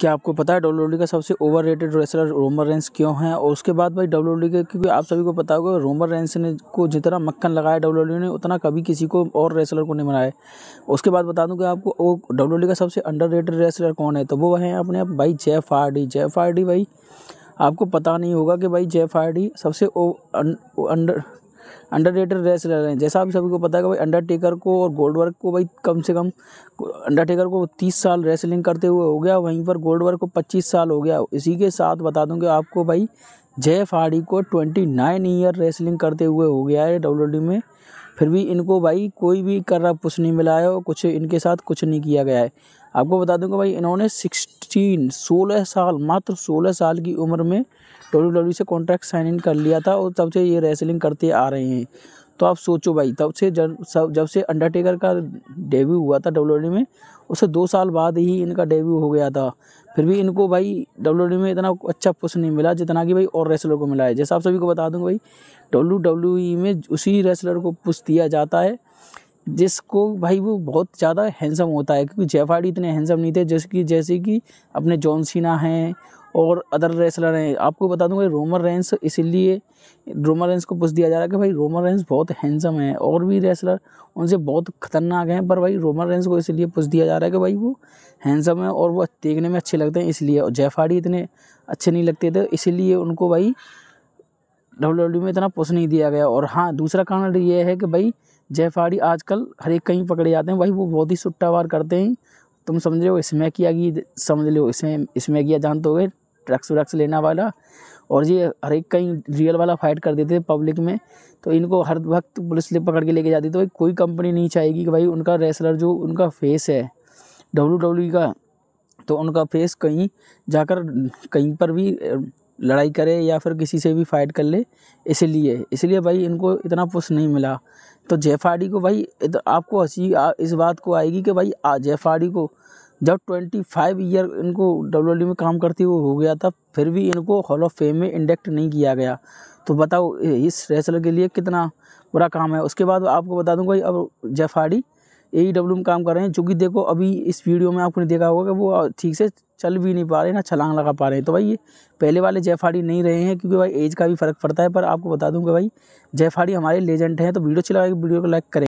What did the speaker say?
क्या आपको पता है डब्ल्यू का सबसे over rated wrestler Roman Reigns क्यों है और उसके बाद भाई डब्ल्यू के क्योंकि आप सभी को पता होगा रोमर रेंस ने को जितना मक्खन लगाया डब्ल्यू ने उतना कभी किसी को और रेसलर को नहीं बनाया उसके बाद बता दूँ कि आपको वो डब्ल्यू का सबसे अंडर रेटेड रेसलर कौन है तो वो है अपने आप भाई जेफ आर जेफ आर भाई आपको पता नहीं होगा कि भाई जेफ आर सबसे under under rated wrestler रहे हैं जैसा आप सभी को पता है कि भाई अंडरटेकर को और गोल्ड वर्क को भाई कम से कम अंडरटेकर को तीस साल रेसलिंग करते हुए हो गया वहीं पर गोल्ड वर्क को पच्चीस साल हो गया इसी के साथ बता दूँ कि आपको भाई जय फाड़ी को ट्वेंटी नाइन ईयर रेसलिंग करते हुए हो गया है डब्ल्यू e में फिर भी इनको भाई कोई भी रहा पुश नहीं मिला है और कुछ इनके साथ कुछ नहीं किया गया है आपको बता दूंगा भाई इन्होंने सिक्सटीन सोलह साल मात्र सोलह साल की उम्र में डब्ल्यू e से कॉन्ट्रैक्ट साइन इन कर लिया था और तब से ये रेसलिंग करते आ रहे हैं तो आप सोचो भाई तब से जब सब जब से अंडरटेकर का डेब्यू हुआ था डब्ल्यू e में उससे दो साल बाद ही इनका डेब्यू हो गया था फिर भी इनको भाई डब्ल्यू e में इतना अच्छा पुश नहीं मिला जितना कि भाई और रेसलर को मिला है जैसा आप सभी को बता दूँ भाई डब्ल्यू डब्ल्यू e में उसी रेसलर को पुश दिया जाता है जिसको भाई वो बहुत ज़्यादा हैंडसम होता है क्योंकि जेफाडी इतने हैंडसम नहीं थे जैसे कि जैसे कि अपने जॉन सीना हैं और अदर रेसलर हैं आपको बता दूँगा रोमर रेंस इसीलिए रोमर रेंस को पूछ दिया जा रहा है कि भाई रोमर रेंस बहुत हैंडसम है और भी रेसलर उनसे बहुत खतरनाक हैं पर भाई रोमर रेंस को इसलिए पूछ दिया जा रहा है कि भाई वो हैंडसम है और वो देखने में अच्छे लगते हैं इसलिए और जयफाड़ी इतने अच्छे नहीं लगते थे इसीलिए उनको भाई डब्ल्यू डब्ल्यू e में इतना पुस नहीं दिया गया और हाँ दूसरा कारण ये है कि भाई जयफाड़ी आजकल हर एक कहीं पकड़े जाते हैं भाई वो बहुत ही सुट्टा वार करते हैं तुम समझ रहे हो इसमें किया समझ लो इसमें इसमें किया जानते हो ट्रक्स व्रक्स लेना वाला और ये हर एक कहीं रियल वाला फाइट कर देते पब्लिक में तो इनको हर वक्त पुलिस ले पकड़ के लेके जाती तो कोई कंपनी नहीं चाहेगी कि भाई उनका रेसलर जो उनका फेस है डब्ल्यू डब्ल्यू e का तो उनका फेस कहीं जाकर कहीं पर भी लड़ाई करे या फिर किसी से भी फाइट कर ले इसलिए इसलिए भाई इनको इतना पुश नहीं मिला तो जेफाडी को भाई तो आपको हंसी इस बात को आएगी कि भाई जेफाडी को जब ट्वेंटी फाइव ईयर इनको डब्ल्यू में काम करते हुए हो गया था फिर भी इनको हॉल ऑफ फेम में इंडक्ट नहीं किया गया तो बताओ इस रेसलर के लिए कितना बुरा काम है उसके बाद आपको बता दूंगा अब जेफाड़ी ए डब्ल्यू में काम कर रहे हैं चूँकि देखो अभी इस वीडियो में आपने देखा होगा कि वो ठीक से चल भी नहीं पा रहे ना छलांग लगा पा रहे हैं तो भाई ये पहले वाले जयफाड़ी नहीं रहे हैं क्योंकि भाई एज का भी फ़र्क पड़ता है पर आपको बता दूँ कि भाई जयफाड़ी हमारे लेजेंड हैं तो वीडियो चला वीडियो को लाइक करें